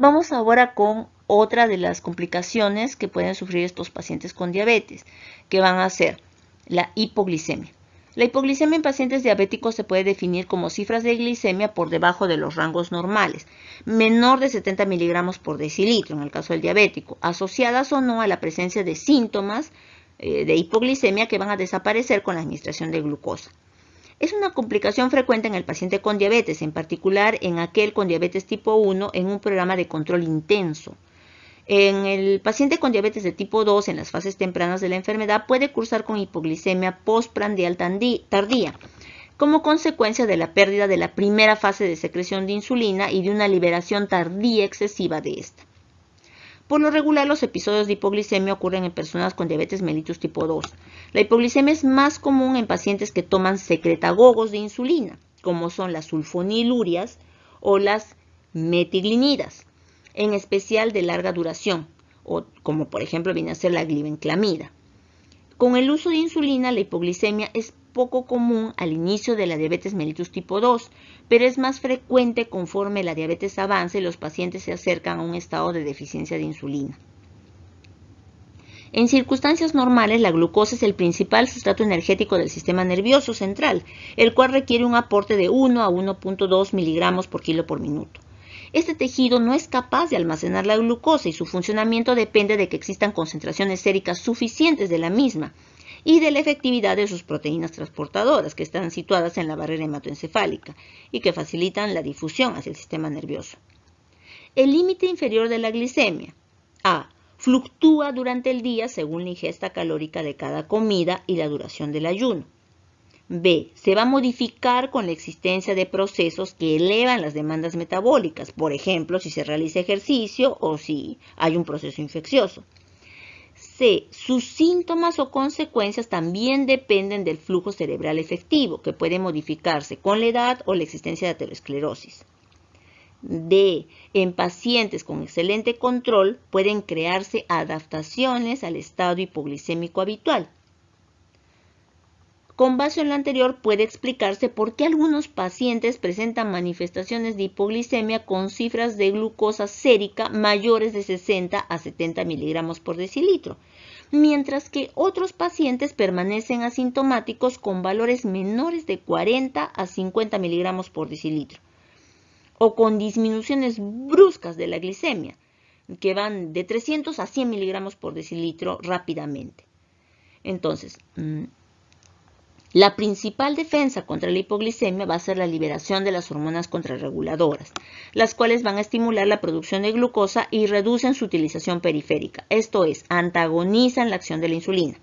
Vamos ahora con otra de las complicaciones que pueden sufrir estos pacientes con diabetes, que van a ser la hipoglicemia. La hipoglicemia en pacientes diabéticos se puede definir como cifras de glicemia por debajo de los rangos normales, menor de 70 miligramos por decilitro en el caso del diabético, asociadas o no a la presencia de síntomas eh, de hipoglicemia que van a desaparecer con la administración de glucosa. Es una complicación frecuente en el paciente con diabetes, en particular en aquel con diabetes tipo 1 en un programa de control intenso. En el paciente con diabetes de tipo 2 en las fases tempranas de la enfermedad puede cursar con hipoglicemia postprandial tardía como consecuencia de la pérdida de la primera fase de secreción de insulina y de una liberación tardía excesiva de esta. Por lo regular, los episodios de hipoglicemia ocurren en personas con diabetes mellitus tipo 2. La hipoglicemia es más común en pacientes que toman secretagogos de insulina, como son las sulfonilurias o las metiglinidas, en especial de larga duración, o como por ejemplo viene a ser la glibenclamida. Con el uso de insulina, la hipoglicemia es poco común al inicio de la diabetes mellitus tipo 2, pero es más frecuente conforme la diabetes avanza y los pacientes se acercan a un estado de deficiencia de insulina. En circunstancias normales, la glucosa es el principal sustrato energético del sistema nervioso central, el cual requiere un aporte de 1 a 1.2 miligramos por kilo por minuto. Este tejido no es capaz de almacenar la glucosa y su funcionamiento depende de que existan concentraciones séricas suficientes de la misma, y de la efectividad de sus proteínas transportadoras que están situadas en la barrera hematoencefálica y que facilitan la difusión hacia el sistema nervioso. El límite inferior de la glicemia. A. Fluctúa durante el día según la ingesta calórica de cada comida y la duración del ayuno. B. Se va a modificar con la existencia de procesos que elevan las demandas metabólicas, por ejemplo, si se realiza ejercicio o si hay un proceso infeccioso. C. Sus síntomas o consecuencias también dependen del flujo cerebral efectivo, que puede modificarse con la edad o la existencia de aterosclerosis. D. En pacientes con excelente control pueden crearse adaptaciones al estado hipoglicémico habitual, con base en lo anterior puede explicarse por qué algunos pacientes presentan manifestaciones de hipoglicemia con cifras de glucosa sérica mayores de 60 a 70 miligramos por decilitro, mientras que otros pacientes permanecen asintomáticos con valores menores de 40 a 50 miligramos por decilitro o con disminuciones bruscas de la glicemia, que van de 300 a 100 miligramos por decilitro rápidamente. Entonces, mm, la principal defensa contra la hipoglicemia va a ser la liberación de las hormonas contrarreguladoras, las cuales van a estimular la producción de glucosa y reducen su utilización periférica, esto es, antagonizan la acción de la insulina.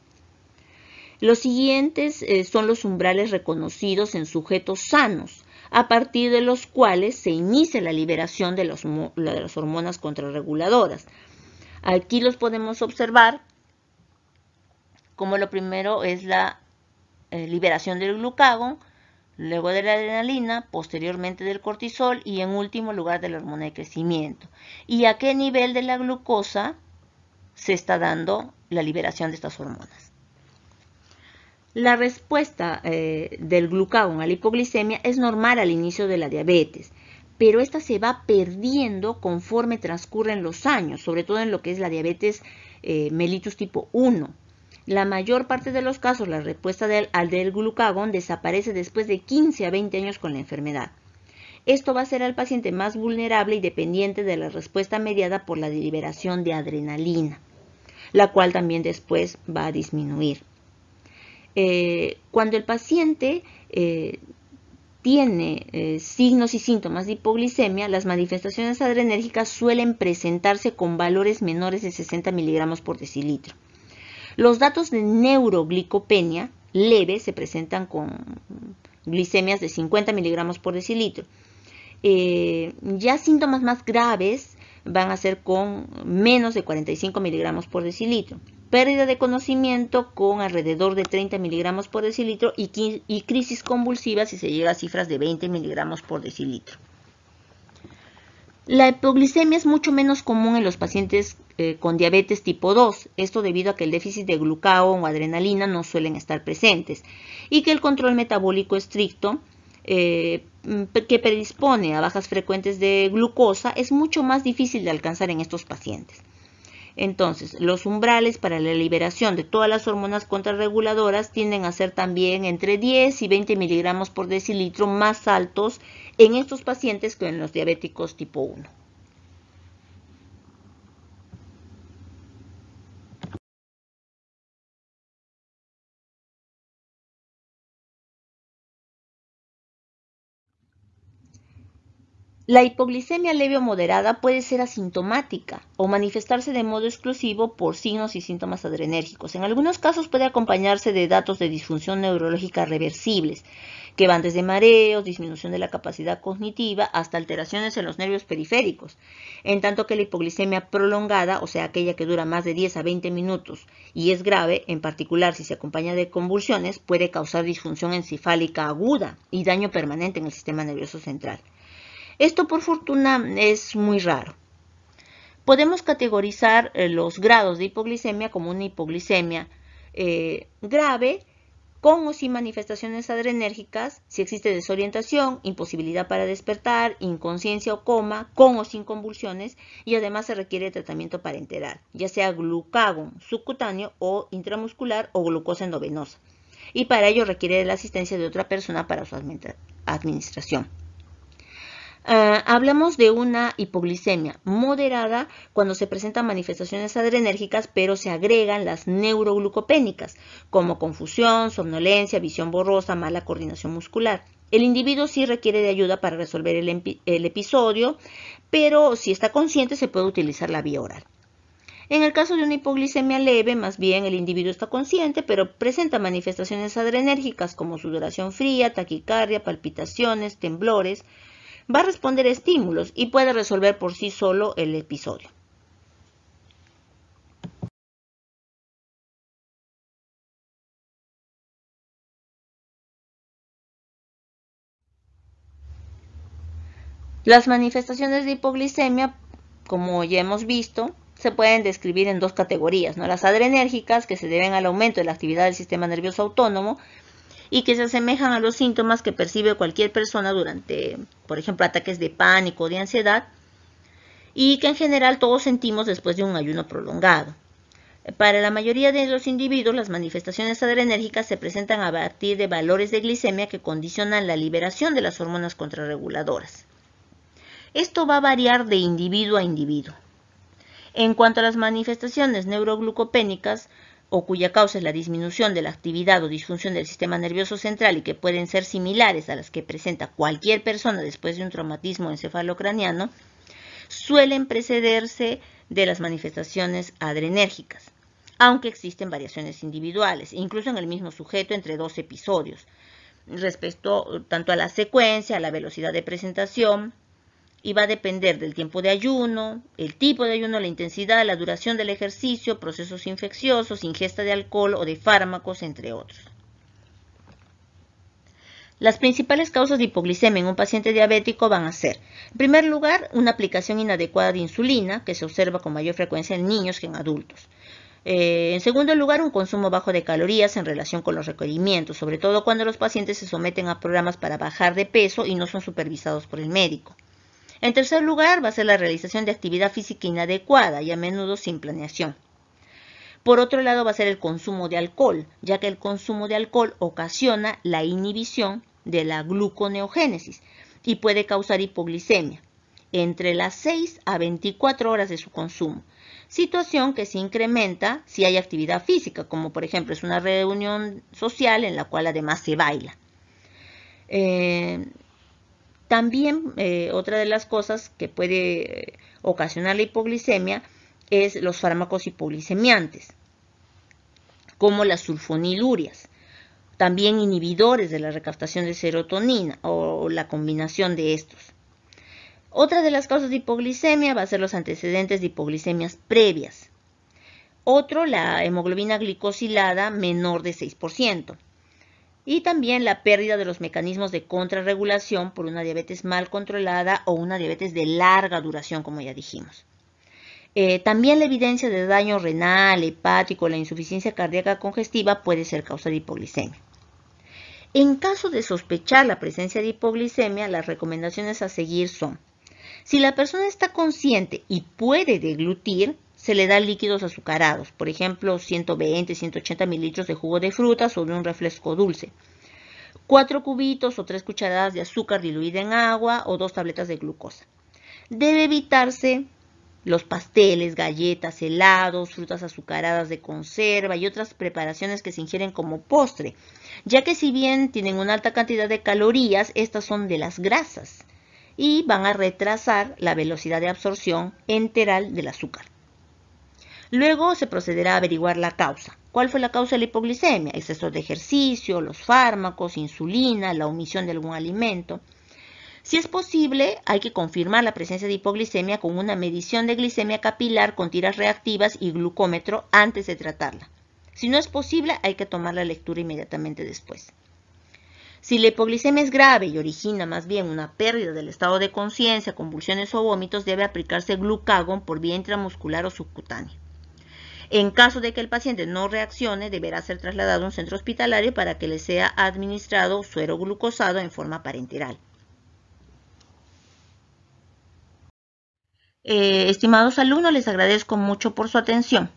Los siguientes eh, son los umbrales reconocidos en sujetos sanos, a partir de los cuales se inicia la liberación de las hormonas contrarreguladoras. Aquí los podemos observar como lo primero es la eh, liberación del glucagón, luego de la adrenalina, posteriormente del cortisol y en último lugar de la hormona de crecimiento. ¿Y a qué nivel de la glucosa se está dando la liberación de estas hormonas? La respuesta eh, del glucagón a la hipoglicemia es normal al inicio de la diabetes, pero esta se va perdiendo conforme transcurren los años, sobre todo en lo que es la diabetes eh, mellitus tipo 1 la mayor parte de los casos, la respuesta del, al del glucagón desaparece después de 15 a 20 años con la enfermedad. Esto va a ser al paciente más vulnerable y dependiente de la respuesta mediada por la liberación de adrenalina, la cual también después va a disminuir. Eh, cuando el paciente eh, tiene eh, signos y síntomas de hipoglicemia, las manifestaciones adrenérgicas suelen presentarse con valores menores de 60 miligramos por decilitro. Los datos de neuroglicopenia leve se presentan con glicemias de 50 miligramos por decilitro. Eh, ya síntomas más graves van a ser con menos de 45 miligramos por decilitro. Pérdida de conocimiento con alrededor de 30 miligramos por decilitro y, y crisis convulsiva si se llega a cifras de 20 miligramos por decilitro. La hipoglicemia es mucho menos común en los pacientes eh, con diabetes tipo 2, esto debido a que el déficit de glucagón o adrenalina no suelen estar presentes y que el control metabólico estricto eh, mm, que predispone a bajas frecuentes de glucosa es mucho más difícil de alcanzar en estos pacientes. Entonces, los umbrales para la liberación de todas las hormonas contrarreguladoras tienden a ser también entre 10 y 20 miligramos por decilitro más altos en estos pacientes que en los diabéticos tipo 1. La hipoglicemia leve o moderada puede ser asintomática o manifestarse de modo exclusivo por signos y síntomas adrenérgicos. En algunos casos puede acompañarse de datos de disfunción neurológica reversibles, que van desde mareos, disminución de la capacidad cognitiva, hasta alteraciones en los nervios periféricos. En tanto que la hipoglicemia prolongada, o sea, aquella que dura más de 10 a 20 minutos y es grave, en particular si se acompaña de convulsiones, puede causar disfunción encefálica aguda y daño permanente en el sistema nervioso central. Esto por fortuna es muy raro. Podemos categorizar eh, los grados de hipoglicemia como una hipoglicemia eh, grave con o sin manifestaciones adrenérgicas, si existe desorientación, imposibilidad para despertar, inconsciencia o coma, con o sin convulsiones, y además se requiere tratamiento para enterar, ya sea glucagón subcutáneo o intramuscular o glucosa endovenosa. Y para ello requiere la asistencia de otra persona para su administración. Ah, hablamos de una hipoglicemia moderada cuando se presentan manifestaciones adrenérgicas, pero se agregan las neuroglucopénicas, como confusión, somnolencia, visión borrosa, mala coordinación muscular. El individuo sí requiere de ayuda para resolver el, el episodio, pero si está consciente se puede utilizar la vía oral. En el caso de una hipoglicemia leve, más bien el individuo está consciente, pero presenta manifestaciones adrenérgicas como sudoración fría, taquicardia, palpitaciones, temblores va a responder estímulos y puede resolver por sí solo el episodio. Las manifestaciones de hipoglicemia, como ya hemos visto, se pueden describir en dos categorías, ¿no? las adrenérgicas, que se deben al aumento de la actividad del sistema nervioso autónomo, y que se asemejan a los síntomas que percibe cualquier persona durante, por ejemplo, ataques de pánico, o de ansiedad, y que en general todos sentimos después de un ayuno prolongado. Para la mayoría de los individuos, las manifestaciones adrenérgicas se presentan a partir de valores de glicemia que condicionan la liberación de las hormonas contrarreguladoras. Esto va a variar de individuo a individuo. En cuanto a las manifestaciones neuroglucopénicas, o cuya causa es la disminución de la actividad o disfunción del sistema nervioso central y que pueden ser similares a las que presenta cualquier persona después de un traumatismo encefalocraniano, suelen precederse de las manifestaciones adrenérgicas, aunque existen variaciones individuales, incluso en el mismo sujeto entre dos episodios, respecto tanto a la secuencia, a la velocidad de presentación, y va a depender del tiempo de ayuno, el tipo de ayuno, la intensidad, la duración del ejercicio, procesos infecciosos, ingesta de alcohol o de fármacos, entre otros. Las principales causas de hipoglicemia en un paciente diabético van a ser, en primer lugar, una aplicación inadecuada de insulina, que se observa con mayor frecuencia en niños que en adultos. Eh, en segundo lugar, un consumo bajo de calorías en relación con los requerimientos, sobre todo cuando los pacientes se someten a programas para bajar de peso y no son supervisados por el médico. En tercer lugar, va a ser la realización de actividad física inadecuada y a menudo sin planeación. Por otro lado, va a ser el consumo de alcohol, ya que el consumo de alcohol ocasiona la inhibición de la gluconeogénesis y puede causar hipoglicemia entre las 6 a 24 horas de su consumo, situación que se incrementa si hay actividad física, como por ejemplo es una reunión social en la cual además se baila. Eh, también eh, otra de las cosas que puede eh, ocasionar la hipoglicemia es los fármacos hipoglicemiantes, como las sulfonilurias, también inhibidores de la recaptación de serotonina o la combinación de estos. Otra de las causas de hipoglicemia va a ser los antecedentes de hipoglicemias previas. Otro, la hemoglobina glicosilada menor de 6% y también la pérdida de los mecanismos de contrarregulación por una diabetes mal controlada o una diabetes de larga duración, como ya dijimos. Eh, también la evidencia de daño renal, hepático, la insuficiencia cardíaca congestiva puede ser causa de hipoglicemia. En caso de sospechar la presencia de hipoglicemia, las recomendaciones a seguir son, si la persona está consciente y puede deglutir, se le da líquidos azucarados, por ejemplo 120, 180 mililitros de jugo de fruta sobre un refresco dulce. 4 cubitos o tres cucharadas de azúcar diluida en agua o dos tabletas de glucosa. Debe evitarse los pasteles, galletas, helados, frutas azucaradas de conserva y otras preparaciones que se ingieren como postre, ya que si bien tienen una alta cantidad de calorías, estas son de las grasas y van a retrasar la velocidad de absorción enteral del azúcar. Luego se procederá a averiguar la causa. ¿Cuál fue la causa de la hipoglicemia? Exceso de ejercicio, los fármacos, insulina, la omisión de algún alimento. Si es posible, hay que confirmar la presencia de hipoglicemia con una medición de glicemia capilar con tiras reactivas y glucómetro antes de tratarla. Si no es posible, hay que tomar la lectura inmediatamente después. Si la hipoglicemia es grave y origina más bien una pérdida del estado de conciencia, convulsiones o vómitos, debe aplicarse glucagón por vía intramuscular o subcutánea. En caso de que el paciente no reaccione, deberá ser trasladado a un centro hospitalario para que le sea administrado suero glucosado en forma parenteral. Eh, estimados alumnos, les agradezco mucho por su atención.